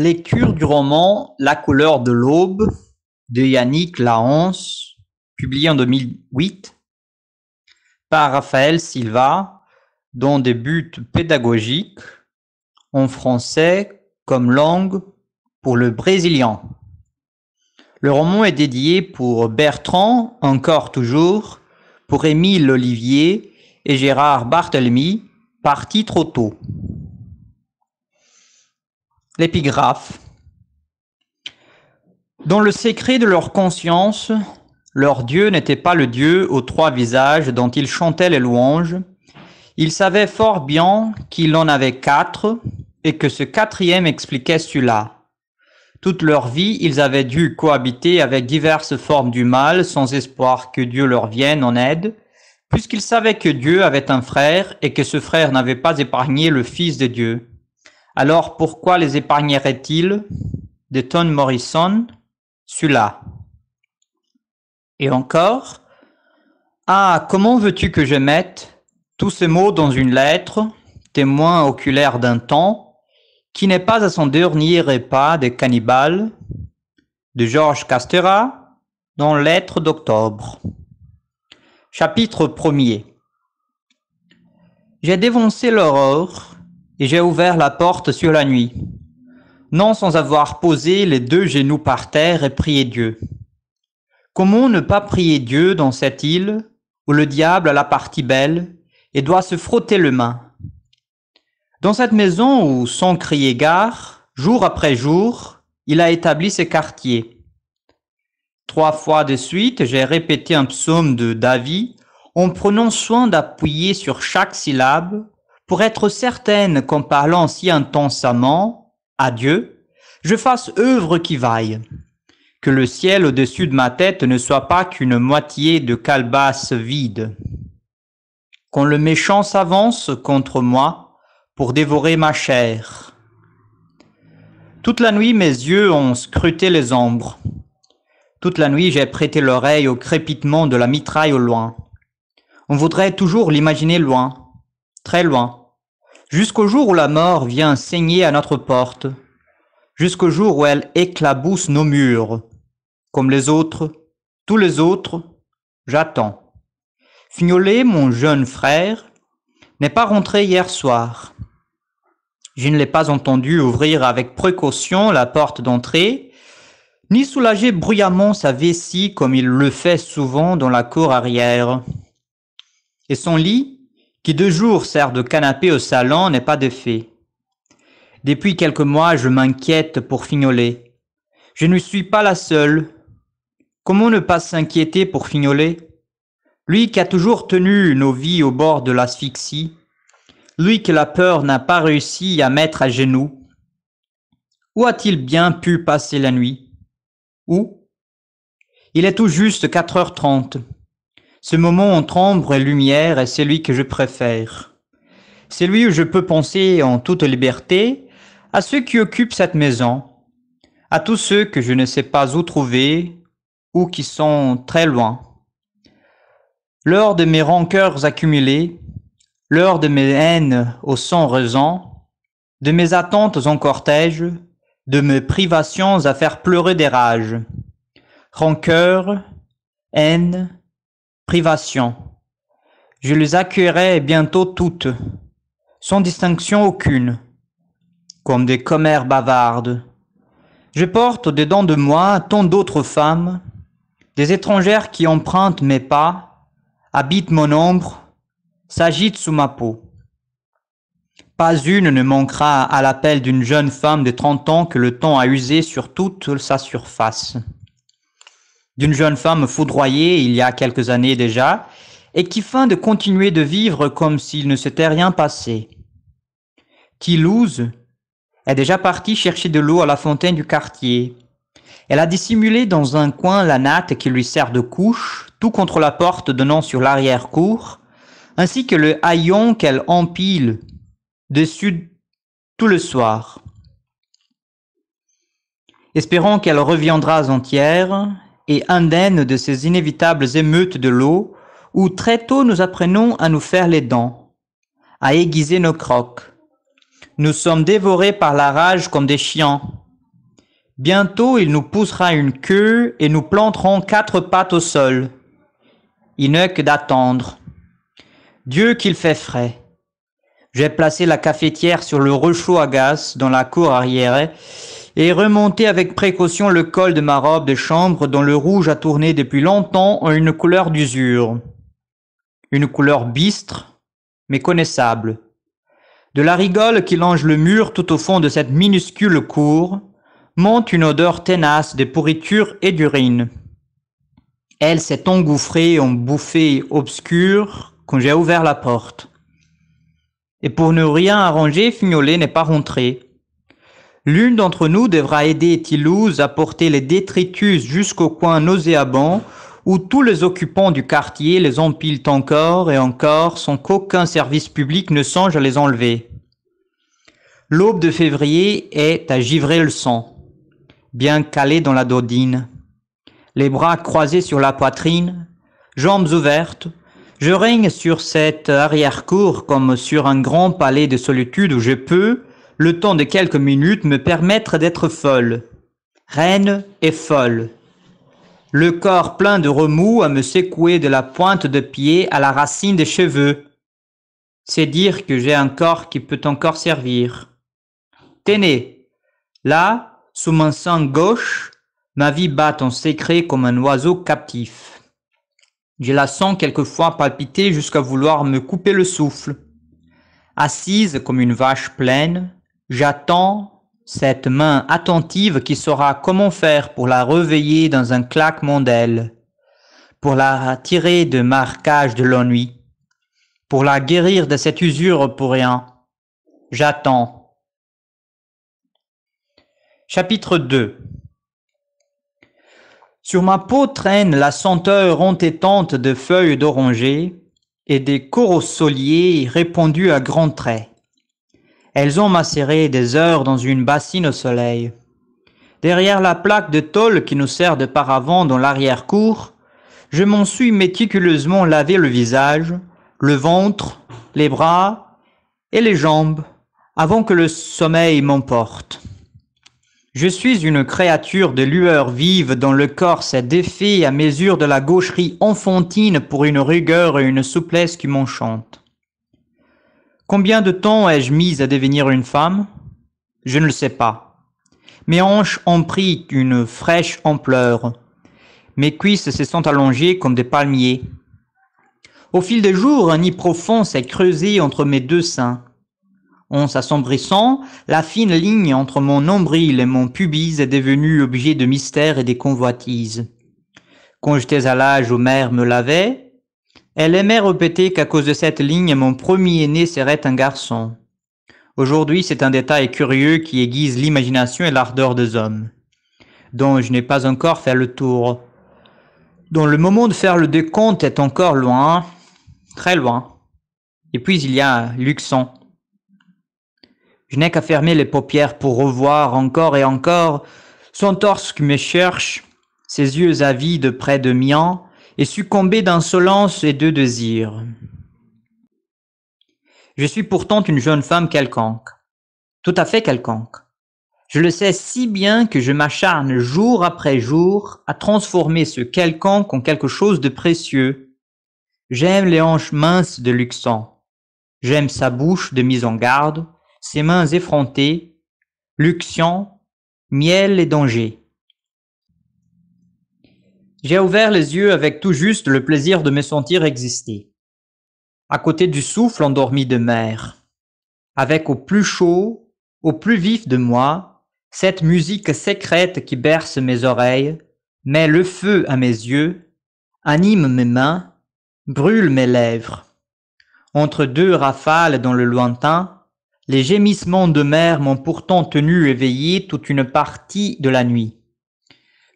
Lecture du roman La couleur de l'aube de Yannick Laonce, publié en 2008 par Raphaël Silva, dont des buts pédagogiques en français comme langue pour le brésilien. Le roman est dédié pour Bertrand, encore toujours, pour Émile Olivier et Gérard Barthélemy, parti trop tôt l'épigraphe. Dans le secret de leur conscience, leur Dieu n'était pas le Dieu aux trois visages dont ils chantaient les louanges. Ils savaient fort bien qu'il en avait quatre et que ce quatrième expliquait cela. Toute leur vie, ils avaient dû cohabiter avec diverses formes du mal sans espoir que Dieu leur vienne en aide, puisqu'ils savaient que Dieu avait un frère et que ce frère n'avait pas épargné le Fils de Dieu. Alors pourquoi les épargnerait-il de Tom Morrison, celui-là Et encore Ah, comment veux-tu que je mette tous ces mots dans une lettre, témoin oculaire d'un temps, qui n'est pas à son dernier repas de cannibale, de Georges Castera, dans Lettre d'octobre. Chapitre 1 J'ai dévancé l'aurore et j'ai ouvert la porte sur la nuit, non sans avoir posé les deux genoux par terre et prié Dieu. Comment ne pas prier Dieu dans cette île où le diable a la partie belle et doit se frotter le main Dans cette maison où, sans crier gare, jour après jour, il a établi ses quartiers. Trois fois de suite, j'ai répété un psaume de David en prenant soin d'appuyer sur chaque syllabe pour être certaine qu'en parlant si intensément à Dieu, je fasse œuvre qui vaille. Que le ciel au-dessus de ma tête ne soit pas qu'une moitié de calebasse vide. Quand le méchant s'avance contre moi pour dévorer ma chair. Toute la nuit mes yeux ont scruté les ombres. Toute la nuit j'ai prêté l'oreille au crépitement de la mitraille au loin. On voudrait toujours l'imaginer loin, très loin, jusqu'au jour où la mort vient saigner à notre porte, jusqu'au jour où elle éclabousse nos murs. Comme les autres, tous les autres, j'attends. Fignolé, mon jeune frère, n'est pas rentré hier soir. Je ne l'ai pas entendu ouvrir avec précaution la porte d'entrée, ni soulager bruyamment sa vessie comme il le fait souvent dans la cour arrière. Et son lit, qui deux jours sert de canapé au salon, n'est pas de fait. Depuis quelques mois, je m'inquiète pour fignoler. Je ne suis pas la seule. Comment ne pas s'inquiéter pour fignoler? Lui qui a toujours tenu nos vies au bord de l'asphyxie, lui que la peur n'a pas réussi à mettre à genoux. Où a-t-il bien pu passer la nuit Où Il est tout juste 4h30. Ce moment entre ombre et lumière est celui que je préfère. C'est lui où je peux penser en toute liberté à ceux qui occupent cette maison, à tous ceux que je ne sais pas où trouver ou qui sont très loin. L'heure de mes rancœurs accumulées, l'heure de mes haines au sang raison, de mes attentes en cortège, de mes privations à faire pleurer des rages. Rancœur, haine, Privation. Je les accueillerai bientôt toutes, sans distinction aucune, comme des commères bavardes. Je porte dedans de moi tant d'autres femmes, des étrangères qui empruntent mes pas, habitent mon ombre, s'agitent sous ma peau. Pas une ne manquera à l'appel d'une jeune femme de trente ans que le temps a usé sur toute sa surface d'une jeune femme foudroyée il y a quelques années déjà, et qui feint de continuer de vivre comme s'il ne s'était rien passé. Tilouze est déjà partie chercher de l'eau à la fontaine du quartier. Elle a dissimulé dans un coin la natte qui lui sert de couche, tout contre la porte donnant sur l'arrière-cour, ainsi que le haillon qu'elle empile dessus tout le soir. Espérant qu'elle reviendra entière, et indemne de ces inévitables émeutes de l'eau, où très tôt nous apprenons à nous faire les dents, à aiguiser nos crocs. Nous sommes dévorés par la rage comme des chiens. Bientôt il nous poussera une queue et nous planterons quatre pattes au sol. Il n'est que d'attendre. Dieu qu'il fait frais. J'ai placé la cafetière sur le rechaud à gaz dans la cour arrière et remonter avec précaution le col de ma robe de chambre dont le rouge a tourné depuis longtemps en une couleur d'usure. Une couleur bistre, mais connaissable. De la rigole qui longe le mur tout au fond de cette minuscule cour, monte une odeur tenace de pourriture et d'urine. Elle s'est engouffrée en bouffée obscure quand j'ai ouvert la porte. Et pour ne rien arranger, Fignolet n'est pas rentré. L'une d'entre nous devra aider Toulouse à porter les détritus jusqu'au coin nauséabond où tous les occupants du quartier les empilent encore et encore sans qu'aucun service public ne songe à les enlever. L'aube de février est à givrer le sang, bien calé dans la dodine. Les bras croisés sur la poitrine, jambes ouvertes, je règne sur cette arrière-cour comme sur un grand palais de solitude où je peux, le temps de quelques minutes, me permettre d'être folle. Reine et folle. Le corps plein de remous à me secouer de la pointe de pied à la racine des cheveux. C'est dire que j'ai un corps qui peut encore servir. Tenez, là, sous mon sang gauche, ma vie bat en secret comme un oiseau captif. Je la sens quelquefois palpiter jusqu'à vouloir me couper le souffle. Assise comme une vache pleine, J'attends cette main attentive qui saura comment faire pour la réveiller dans un claquement d'ailes, pour la tirer de marquage de l'ennui, pour la guérir de cette usure pour rien. J'attends. Chapitre 2 Sur ma peau traîne la senteur entêtante de feuilles d'oranger et des coraux répandus à grands traits. Elles ont macéré des heures dans une bassine au soleil. Derrière la plaque de tôle qui nous sert de paravent dans l'arrière-cour, je m'en suis méticuleusement lavé le visage, le ventre, les bras et les jambes avant que le sommeil m'emporte. Je suis une créature de lueur vive dont le corps s'est défait à mesure de la gaucherie enfantine pour une rigueur et une souplesse qui m'enchantent. Combien de temps ai-je mis à devenir une femme Je ne le sais pas. Mes hanches ont pris une fraîche ampleur. Mes cuisses se sont allongées comme des palmiers. Au fil des jours, un nid profond s'est creusé entre mes deux seins. En s'assombrissant, la fine ligne entre mon nombril et mon pubis est devenue objet de mystère et de convoitises. Quand j'étais à l'âge où mère me lavait, elle aimait répéter qu'à cause de cette ligne, mon premier aîné serait un garçon. Aujourd'hui, c'est un détail curieux qui aiguise l'imagination et l'ardeur des hommes, dont je n'ai pas encore fait le tour. Dont le moment de faire le décompte est encore loin, très loin. Et puis il y a Luxon. Je n'ai qu'à fermer les paupières pour revoir encore et encore son torse qui me cherche, ses yeux avides près de mien, et succomber d'insolence et de désir. Je suis pourtant une jeune femme quelconque, tout à fait quelconque. Je le sais si bien que je m'acharne jour après jour à transformer ce quelconque en quelque chose de précieux. J'aime les hanches minces de Luxon. J'aime sa bouche de mise en garde, ses mains effrontées, Luxian, miel et danger. J'ai ouvert les yeux avec tout juste le plaisir de me sentir exister. À côté du souffle endormi de mer. Avec au plus chaud, au plus vif de moi, cette musique secrète qui berce mes oreilles, met le feu à mes yeux, anime mes mains, brûle mes lèvres. Entre deux rafales dans le lointain, les gémissements de mer m'ont pourtant tenu éveillé toute une partie de la nuit.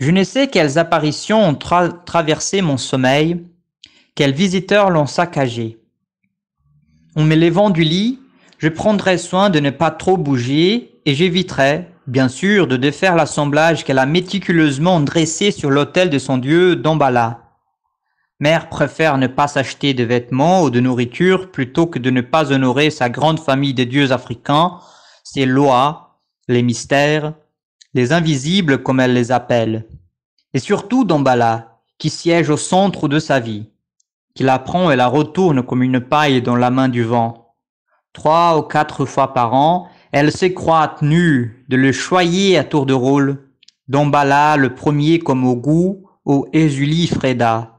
Je ne sais quelles apparitions ont traversé mon sommeil, quels visiteurs l'ont saccagé. En me levant du lit, je prendrai soin de ne pas trop bouger et j'éviterai, bien sûr, de défaire l'assemblage qu'elle a méticuleusement dressé sur l'autel de son dieu d'Ambala. Mère préfère ne pas s'acheter de vêtements ou de nourriture plutôt que de ne pas honorer sa grande famille de dieux africains, ses lois, les mystères, les invisibles comme elle les appelle, et surtout Dombala, qui siège au centre de sa vie, qui la prend et la retourne comme une paille dans la main du vent. Trois ou quatre fois par an, elle s'écroît nue de le choyer à tour de rôle, Dombala le premier comme au goût, au Ezuli Freda.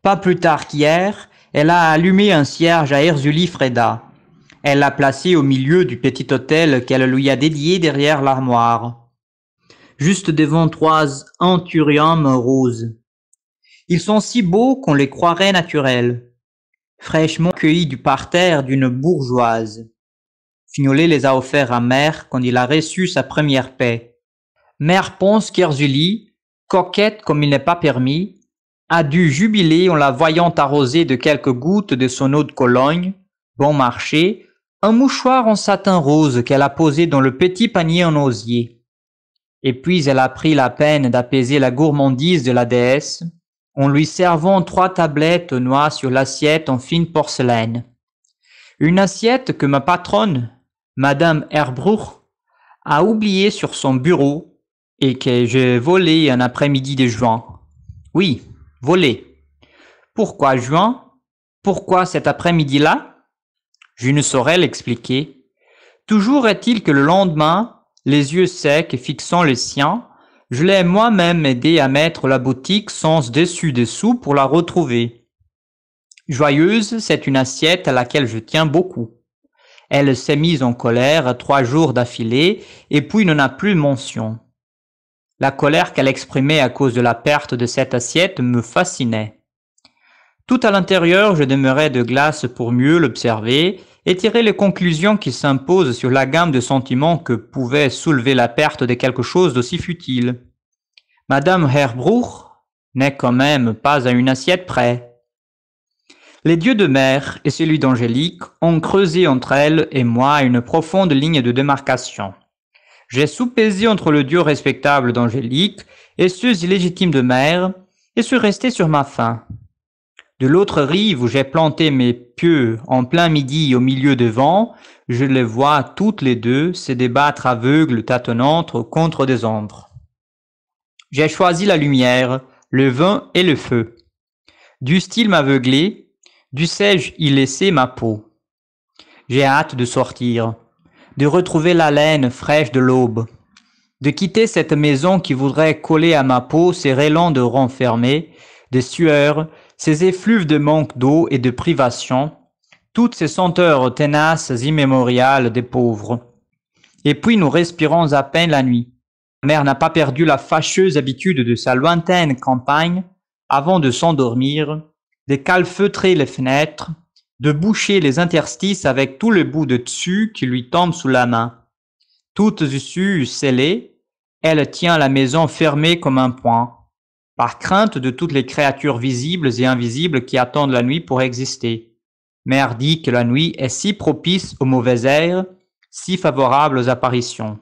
Pas plus tard qu'hier, elle a allumé un cierge à Erzuli Freda. Elle l'a placé au milieu du petit hôtel qu'elle lui a dédié derrière l'armoire juste devant trois anthuriums roses. Ils sont si beaux qu'on les croirait naturels, fraîchement cueillis du parterre d'une bourgeoise. Fignolet les a offerts à Mère quand il a reçu sa première paix. Mère Ponce Kerzuli, coquette comme il n'est pas permis, a dû jubiler en la voyant arroser de quelques gouttes de son eau de Cologne, bon marché, un mouchoir en satin rose qu'elle a posé dans le petit panier en osier. Et puis elle a pris la peine d'apaiser la gourmandise de la déesse en lui servant trois tablettes noires sur l'assiette en fine porcelaine. Une assiette que ma patronne, Madame Herbruch, a oubliée sur son bureau et que j'ai volée un après-midi de juin. Oui, volée. Pourquoi juin Pourquoi cet après-midi-là Je ne saurais l'expliquer. Toujours est-il que le lendemain, les yeux secs et fixant les siens, je l'ai moi-même aidé à mettre la boutique sans dessus-dessous pour la retrouver. Joyeuse, c'est une assiette à laquelle je tiens beaucoup. Elle s'est mise en colère trois jours d'affilée et puis n'en a plus mention. La colère qu'elle exprimait à cause de la perte de cette assiette me fascinait. Tout à l'intérieur, je demeurais de glace pour mieux l'observer, et tirer les conclusions qui s'imposent sur la gamme de sentiments que pouvait soulever la perte de quelque chose d'aussi futile. Madame Herbruch n'est quand même pas à une assiette près. Les dieux de mer et celui d'Angélique ont creusé entre elle et moi une profonde ligne de démarcation. J'ai soupésé entre le dieu respectable d'Angélique et ceux illégitimes de mère et suis resté sur ma faim. De l'autre rive où j'ai planté mes pieux en plein midi au milieu de vent, je les vois toutes les deux se débattre aveugles tâtonnantes contre des ombres. J'ai choisi la lumière, le vin et le feu. Du style m'aveugler Du sais-je y laisser ma peau J'ai hâte de sortir, de retrouver la laine fraîche de l'aube, de quitter cette maison qui voudrait coller à ma peau ses rayons de renfermés, des sueurs, ces effluves de manque d'eau et de privation, toutes ces senteurs tenaces immémoriales des pauvres. Et puis nous respirons à peine la nuit. Ma mère n'a pas perdu la fâcheuse habitude de sa lointaine campagne, avant de s'endormir, de calfeutrer les fenêtres, de boucher les interstices avec tout le bout de dessus qui lui tombe sous la main. Toutes issues scellées, elle tient la maison fermée comme un poing par crainte de toutes les créatures visibles et invisibles qui attendent la nuit pour exister. Mère dit que la nuit est si propice aux mauvais airs, si favorable aux apparitions.